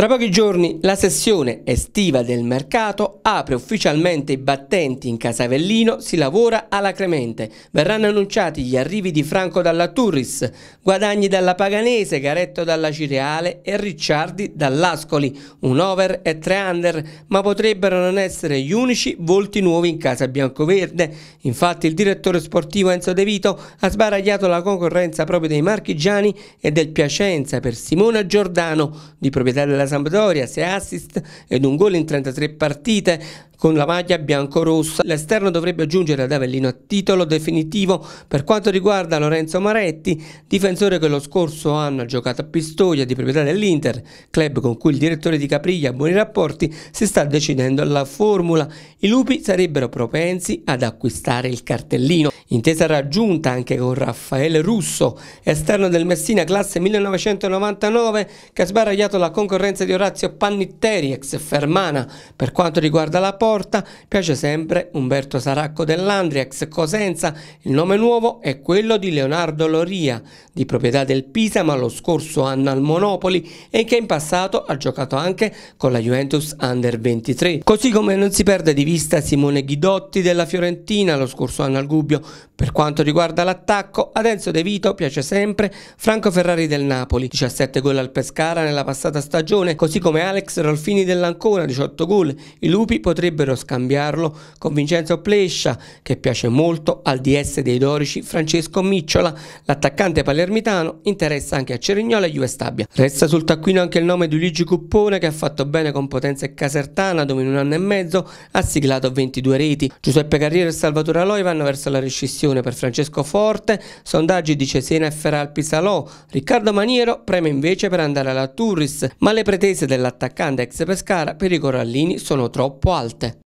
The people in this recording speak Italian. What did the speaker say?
Tra pochi giorni la sessione estiva del mercato apre ufficialmente i battenti in Casa Casavellino, si lavora alla Cremente. Verranno annunciati gli arrivi di Franco dalla Turris, guadagni dalla Paganese, Garetto dalla Cireale e Ricciardi dall'Ascoli, un over e tre under, ma potrebbero non essere gli unici volti nuovi in casa biancoverde. Infatti il direttore sportivo Enzo De Vito ha sbaragliato la concorrenza proprio dei marchigiani e del Piacenza per Simona Giordano, di proprietà della Sampdoria, 6 assist ed un gol in 33 partite, con la maglia bianco-rossa. L'esterno dovrebbe giungere ad Avellino a titolo definitivo. Per quanto riguarda Lorenzo Maretti, difensore che lo scorso anno ha giocato a Pistoia di proprietà dell'Inter, club con cui il direttore di Capriglia ha buoni rapporti, si sta decidendo la formula. I lupi sarebbero propensi ad acquistare il cartellino. Intesa raggiunta anche con Raffaele Russo, esterno del Messina classe 1999 che ha sbaragliato la concorrenza di Orazio Pannitteri, ex Fermana. Per quanto riguarda la porta, porta, piace sempre Umberto Saracco dell'Andriax Cosenza, il nome nuovo è quello di Leonardo Loria, di proprietà del Pisa ma lo scorso anno al Monopoli e che in passato ha giocato anche con la Juventus Under 23. Così come non si perde di vista Simone Ghidotti della Fiorentina, lo scorso anno al Gubbio, per quanto riguarda l'attacco, ad Enzo De Vito piace sempre Franco Ferrari del Napoli, 17 gol al Pescara nella passata stagione, così come Alex Rolfini dell'Ancona, 18 gol. I lupi potrebbero scambiarlo con Vincenzo Plescia, che piace molto al DS dei Dorici Francesco Micciola. L'attaccante palermitano interessa anche a Cerignola e Juve Stabia. Resta sul taccuino anche il nome di Luigi Cuppone, che ha fatto bene con Potenza e Casertana, dove in un anno e mezzo ha siglato 22 reti. Giuseppe Carriero e Salvatore Aloi vanno verso la rescissione Promozione per Francesco Forte, sondaggi di Cesena e Feral Pisalò. Riccardo Maniero preme invece per andare alla Turris, ma le pretese dell'attaccante ex Pescara per i Corallini sono troppo alte.